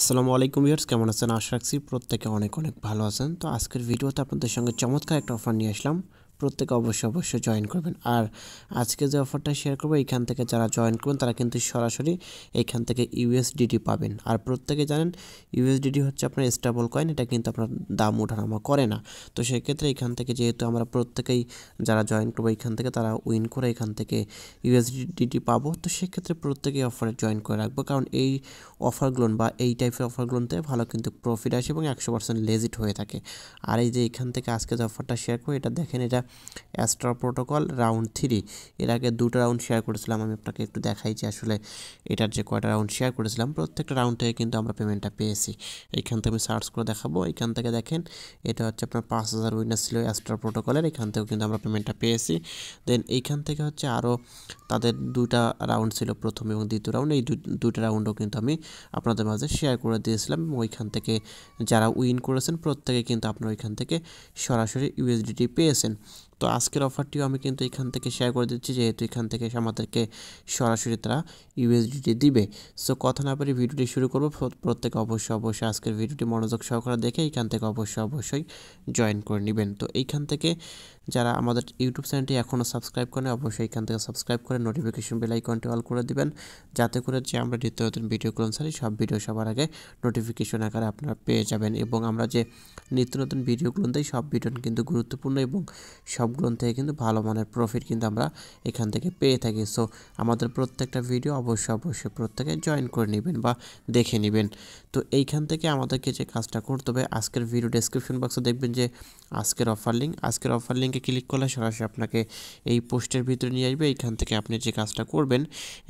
আসসালামু আলাইকুম ভিউয়ার্স কেমন আছেন আশা রাখছি প্রত্যেকে অনেক অনেক ভালো আছেন তো আজকের ভিডিওতে আপনাদের সঙ্গে চমৎকার একটা অফার নিয়ে আসলাম প্রত্যেকে অবশ্যই অবশ্যই জয়েন করবেন আর আজকে যে অফারটা শেয়ার করবো এইখান থেকে যারা জয়েন করবেন তারা কিন্তু সরাসরি এইখান থেকে ইউএসডিডি পাবেন আর প্রত্যেকে জানেন ইউএসডিডি হচ্ছে আপনার স্টেবল কয়েন এটা কিন্তু আপনার দাম ওঠানামা করে না তো সেক্ষেত্রে এখান থেকে যেহেতু আমরা প্রত্যেকেই যারা জয়েন করবো এখান থেকে তারা উইন করে এখান থেকে ইউএসডিডি পাবো তো সেক্ষেত্রে প্রত্যেকেই অফারে জয়েন করে রাখবো কারণ এই অফারগুলো বা এই টাইপের অফারগুলোতে ভালো কিন্তু প্রফিট আসে এবং একশো পার্সেন্ট লেজিট হয়ে থাকে আর এই যে এখান থেকে আজকে যে অফারটা শেয়ার করবো এটা দেখেন এটা অ্যাস্ট্রা প্রোটোকল রাউন্ড থ্রি এর আগে দুটো রাউন্ড শেয়ার করেছিলাম আমি আপনাকে একটু দেখাই যে আসলে এটার যে কয়টা রাউন্ড শেয়ার করেছিলাম প্রত্যেকটা রাউন্ড থেকে কিন্তু আমরা পেমেন্টটা পেয়েছি এইখান থেকে আমি সার্চ করে দেখাবো এইখান থেকে দেখেন এটা হচ্ছে আপনার পাঁচ হাজার উইনার ছিল অ্যাস্ট্রা প্রোটোকলের এখান থেকেও কিন্তু আমরা পেমেন্টটা পেয়েছি দেন এইখান থেকে হচ্ছে আরও তাদের দুটা রাউন্ড ছিল প্রথম এবং দ্বিতীয় রাউন্ড এই দুটো রাউন্ডও কিন্তু আমি আপনাদের মাঝে শেয়ার করে দিয়েছিলাম এবং ওইখান থেকে যারা উইন করেছেন প্রত্যেকে কিন্তু আপনারা ওইখান থেকে সরাসরি ইউএসডিটি পেয়েছেন তো আজকের অফারটিও আমি কিন্তু এখান থেকে শেয়ার করে দিচ্ছি যেহেতু এখান থেকে আমাদেরকে সরাসরি তারা ইউএসডিটি দিবে সো কথা না পারি ভিডিওটি শুরু করবো প্রত্যেক অবশ্যই অবশ্যই আজকের ভিডিওটি মনোযোগ সহকারে দেখে এখান থেকে অবশ্যই অবশ্যই জয়েন করে নেবেন তো এইখান থেকে যারা আমাদের ইউটিউব চ্যানেলটি এখনও সাবস্ক্রাইব করেন অবশ্যই এখান থেকে সাবস্ক্রাইব করে নোটিফিকেশন বেল আইকনটি অল করে দিবেন যাতে করে যে আমরা নিত্য নতুন ভিডিও করুন সারি সব ভিডিও সবার আগে নোটিফিকেশন আকারে আপনারা পেয়ে যাবেন এবং আমরা যে নিত্য নতুন ভিডিওগুলো দেয় সব ভিডিও কিন্তু গুরুত্বপূর্ণ এবং সবগুলো থেকে কিন্তু ভালো মানের প্রফিট কিন্তু আমরা এখান থেকে পেয়ে থাকি সো আমাদের প্রত্যেকটা ভিডিও অবশ্যই অবশ্যই প্রত্যেকে জয়েন করে নেবেন বা দেখে নেবেন তো এইখান থেকে আমাদেরকে যে কাজটা করতে হবে আজকের ভিডিও ডেসক্রিপশন বক্সে দেখবেন যে আজকের অফার লিঙ্ক আজকের অফার লিঙ্ক লিঙ্কে ক্লিক করলে সরাসরি আপনাকে এই পোস্টের ভিতরে নিয়ে আসবে এইখান থেকে আপনি যে কাজটা করবেন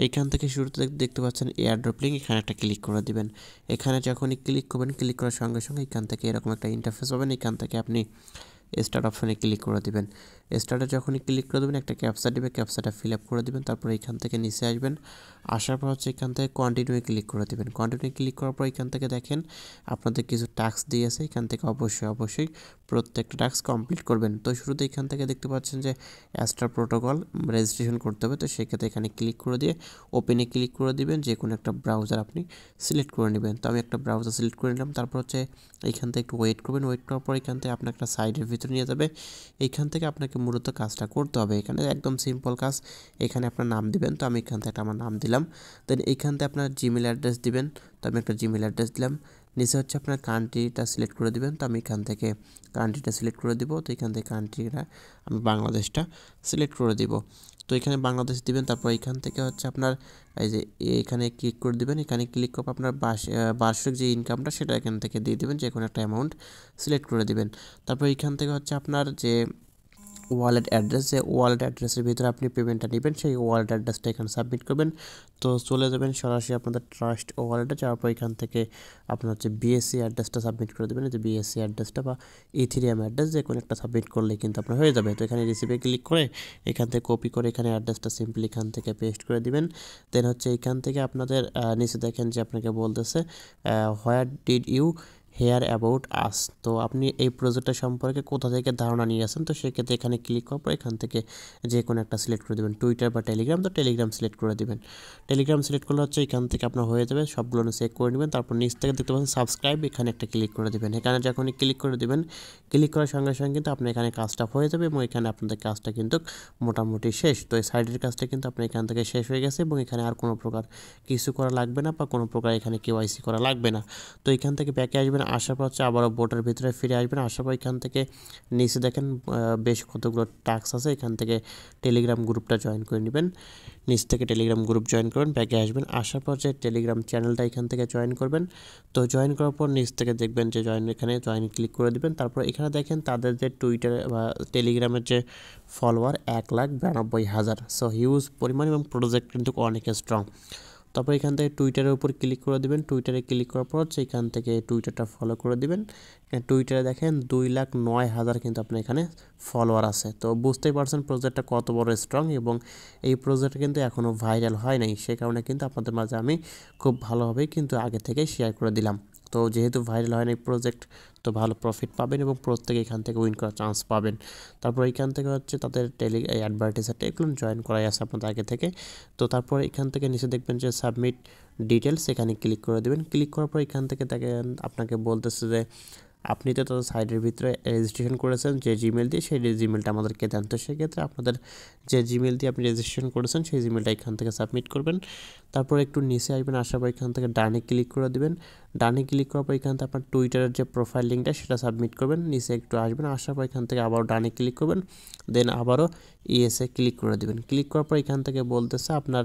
এইখান থেকে শুরুতে দেখতে পাচ্ছেন এয়ার ড্রপলিং এখানে একটা ক্লিক করে দিবেন এখানে যখনই ক্লিক করবেন ক্লিক করার সঙ্গে সঙ্গে এখান থেকে এরকম একটা ইন্টারফেস পাবেন এখান থেকে আপনি স্টার্ট অপশানে ক্লিক করে দেবেন স্টার্টে যখনই ক্লিক করে দেবেন একটা ক্যাপসা দেবে ক্যাপসাটা ফিল আপ করে দেবেন তারপর এখান থেকে নিচে আসবেন আসার পর হচ্ছে এখান থেকে কন্টিনিউয়ে ক্লিক করে দেবেন কন্টিনিউ ক্লিক করার পর এখান থেকে দেখেন আপনাদের কিছু টাস্ক দিয়েছে এখান থেকে অবশ্যই অবশ্যই প্রত্যেকটা টাস্ক কমপ্লিট করবেন তো শুরুতে এখান থেকে দেখতে পাচ্ছেন যে অ্যাস্ট্রা প্রোটোকল রেজিস্ট্রেশন করতে হবে তো সেক্ষেত্রে এখানে ক্লিক করে দিয়ে ওপেনে ক্লিক করে দিবেন যে কোনো একটা ব্রাউজার আপনি সিলেক্ট করে নেবেন তো আমি একটা ব্রাউজার সিলেক্ট করে নিলাম তারপর হচ্ছে এইখান থেকে একটু ওয়েট করবেন ওয়েট করার পর এখান থেকে আপনার একটা সাইডের ভিতরে নিয়ে যাবে এখান থেকে আপনাকে মূলত কাজটা করতে হবে এখানে একদম সিম্পল কাজ এখানে আপনার নাম দিবেন তো আমি এখান থেকে একটা আমার নাম দিলাম দেন এইখান থেকে আপনার জিমেল অ্যাড্রেস দিবেন তো আমি একটা জিমেল অ্যাড্রেস দিলাম নিচে হচ্ছে আপনার কান্ট্রিটা সিলেক্ট করে দেবেন তো আমি এখান থেকে কান্ট্রিটা সিলেক্ট করে দিব তো এখান থেকে কান্ট্রিটা আমি বাংলাদেশটা সিলেক্ট করে দিব তো এখানে বাংলাদেশ দিবেন তারপর এখান থেকে হচ্ছে আপনার এই যে এখানে ক্লিক করে দিবেন এখানে ক্লিক করে আপনার বার্ষিক যে ইনকামটা সেটা এখান থেকে দিয়ে দেবেন যে কোনো একটা অ্যামাউন্ট সিলেক্ট করে দিবেন তারপর এখান থেকে হচ্ছে আপনার যে ওয়ালেট অ্যাড্রেস যে ওয়ালেট অ্যাড্রেসের ভিতরে আপনি পেমেন্টটা নেবেন সেই ওয়ালেট অ্যাড্রেসটা এখানে সাবমিট করবেন তো চলে যাবেন সরাসরি আপনাদের ট্রাস্ট ওয়ালেটে যাওয়ার পর এখান থেকে আপনার হচ্ছে বিএসসি অ্যাড্রেসটা সাবমিট করে দেবেন যে বিএসসি অ্যাড্রেসটা বা ইথিরিয়াম অ্যাড্রেস যে কোনো একটা সাবমিট করলে কিন্তু আপনার হয়ে যাবে তো এখানে রিসিপে ক্লিক করে এখান থেকে কপি করে এখানে অ্যাড্রেসটা সিম্পলি এখান থেকে পেস্ট করে দিবেন দেন হচ্ছে এখান থেকে আপনাদের নিচে দেখেন যে আপনাকে বলতেছে where did you hear about us তো আপনি এই প্রজেক্টটা সম্পর্কে কোথা থেকে ধারণা নিয়ে আসেন তো সেক্ষেত্রে এখানে ক্লিক করার পর এখান থেকে যে কোনো একটা সিলেক্ট করে দেবেন টুইটার বা টেলিগ্রাম তো টেলিগ্রাম সিলেক্ট করে দেবেন টেলিগ্রাম সিলেক্ট করলে হচ্ছে এখান থেকে আপনার হয়ে যাবে সবগুলো চেক করে নেবেন তারপর নিচ থেকে দেখতে পাচ্ছেন সাবস্ক্রাইব এখানে একটা ক্লিক করে দেবেন এখানে যখনই ক্লিক করে দেবেন ক্লিক করার সঙ্গে সঙ্গে কিন্তু আপনার এখানে কাজটা হয়ে যাবে এবং এখানে আপনাদের কাজটা কিন্তু মোটামুটি শেষ তো এই সাইডের কাজটা কিন্তু আপনার এখান থেকে শেষ হয়ে গেছে এবং এখানে আর কোনো প্রকার কিছু করা লাগবে না বা কোনো প্রকার এখানে কেওয়াইসি করা লাগবে না তো এখান থেকে ব্যাকে আসবেন আসার পাচ্ছে আবারও বোর্ডের ভিতরে ফিরে আসবেন আসার পর এখান থেকে নিচে দেখেন বেশ কতগুলো টাস্ক আছে এখান থেকে টেলিগ্রাম গ্রুপটা জয়েন করে নেবেন নিচ থেকে টেলিগ্রাম গ্রুপ জয়েন করবেন ব্যাগে আসবেন আসার পর যে টেলিগ্রাম চ্যানেলটা এখান থেকে জয়েন করবেন তো জয়েন করার পর নিচ থেকে দেখবেন যে জয়েন এখানে জয়েন ক্লিক করে দেবেন তারপর এখানে দেখেন তাদের যে টুইটার বা টেলিগ্রামের যে ফলোয়ার এক লাখ বিরানব্বই হাজার সো হিউজ পরিমাণ এবং প্রোজেক্ট কিন্তু অনেক স্ট্রং তারপর এখান থেকে টুইটারের উপর ক্লিক করে দেবেন টুইটারে ক্লিক করার পর হচ্ছে এখান থেকে টুইটারটা ফলো করে দেবেন টুইটারে দেখেন দুই লাখ নয় হাজার কিন্তু আপনার এখানে ফলোয়ার আছে তো বুঝতেই পারছেন প্রজেক্টটা কত বড় স্ট্রং এবং এই প্রজেক্টটা কিন্তু এখনও ভাইরাল হয় নাই সে কারণে কিন্তু আপনাদের মাঝে আমি খুব ভালোভাবেই কিন্তু আগে থেকে শেয়ার করে দিলাম তো যেহেতু ভাইরাল হয় অনেক প্রজেক্ট তো ভালো প্রফিট পাবেন এবং প্রত্যেকে এখান থেকে উইন করার চান্স পাবেন তারপর এখান থেকে হচ্ছে তাদের টেলি অ্যাডভার্টাইজারটা এগুলো জয়েন করাই আছে আপনাদের আগে থেকে তো তারপর এখান থেকে নিচে দেখবেন যে সাবমিট ডিটেলস এখানে ক্লিক করে দেবেন ক্লিক করার পর এখান থেকে তাকে আপনাকে বলতেছে যে আপনি তো তাদের সাইডের ভিতরে রেজিস্ট্রেশন করেছেন যে জিমেল দিয়ে সেই জিমেলটা আমাদেরকে দেন তো সেক্ষেত্রে আপনাদের যে জিমেল দিয়ে আপনি রেজিস্ট্রেশন করেছেন সেই জিমেলটা এখান থেকে সাবমিট করবেন তারপর একটু নিচে আসবেন আসার পর এখান থেকে ডানে ক্লিক করে দেবেন ডানে ক্লিক করার পর এখান থেকে আপনার টুইটারের যে প্রোফাইল লিঙ্কটা সেটা সাবমিট করবেন নিচে একটু আসবেন আসার পর এখান থেকে আবারও ডানে ক্লিক করবেন দেন আবারও ইএসএ ক্লিক করে দেবেন ক্লিক করার পর এখান থেকে বলতেছে আপনার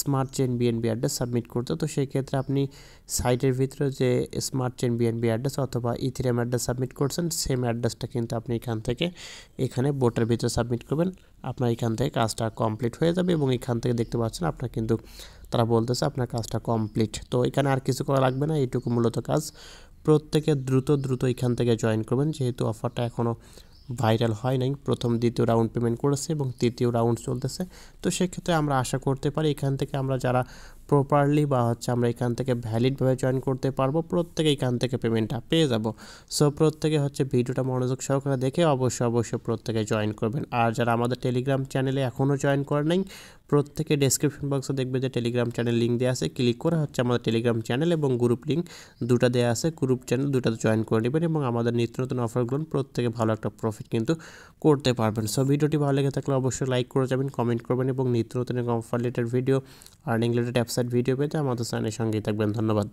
smart chain BNB address submit করতে তো সেক্ষেত্রে আপনি সাইটের ভিতরে যে স্মার্ট চেন বিএনবি অ্যাড্রেস অথবা ইথিরিয়াম অ্যাড্রেস সাবমিট করছেন সেম অ্যাড্রেসটা কিন্তু আপনি এখান থেকে এখানে বোটের ভিতরে সাবমিট করবেন আপনার এখান থেকে কাজটা কমপ্লিট হয়ে যাবে এবং এখান থেকে দেখতে পাচ্ছেন আপনার কিন্তু তারা বলতেছে আপনার কাজটা কমপ্লিট তো এখানে আর কিছু করা লাগবে না এইটুকু মূলত কাজ প্রত্যেকে দ্রুত দ্রুত এখান থেকে জয়েন করবেন যেহেতু অফারটা এখনও ভাইরাল হয় নাই প্রথম দ্বিতীয় রাউন্ড পেমেন্ট করেছে এবং তৃতীয় রাউন্ড চলতেছে তো সেক্ষেত্রে আমরা আশা করতে পারি এখান থেকে আমরা যারা প্রপারলি বা হচ্ছে আমরা এখান থেকে ভ্যালিডভাবে জয়েন করতে পারবো প্রত্যেকে এখান থেকে পেমেন্টটা পেয়ে যাব সো প্রত্যেকে হচ্ছে ভিডিওটা মনোযোগ সহকারে দেখে অবশ্যই অবশ্যই প্রত্যেকে জয়েন করবেন আর যারা আমাদের টেলিগ্রাম চ্যানেলে এখনও জয়েন করে নাই প্রত্যেকে ডেসক্রিপশন বক্সে দেখবে যে টেলিগ্রাম চ্যানেল লিঙ্ক দেওয়া আছে ক্লিক করে হচ্ছে আমাদের টেলিগ্রাম চ্যানেল এবং গ্রুপ লিঙ্ক দুটা দেওয়া আছে গ্রুপ চ্যানেল দুটাতে জয়েন করে নেবেন এবং আমাদের নিত্য নতুন অফারগুলো প্রত্যেকে ভালো একটা প্রফিট কিন্তু করতে পারবেন সো ভিডিওটি ভালো লেগে থাকলে অবশ্যই লাইক করে যাবেন কমেন্ট করবেন এবং নিত্য নতুন offer related video earning related apps video পেতে আমাদের চ্যানেলের সঙ্গেই থাকবেন ধন্যবাদ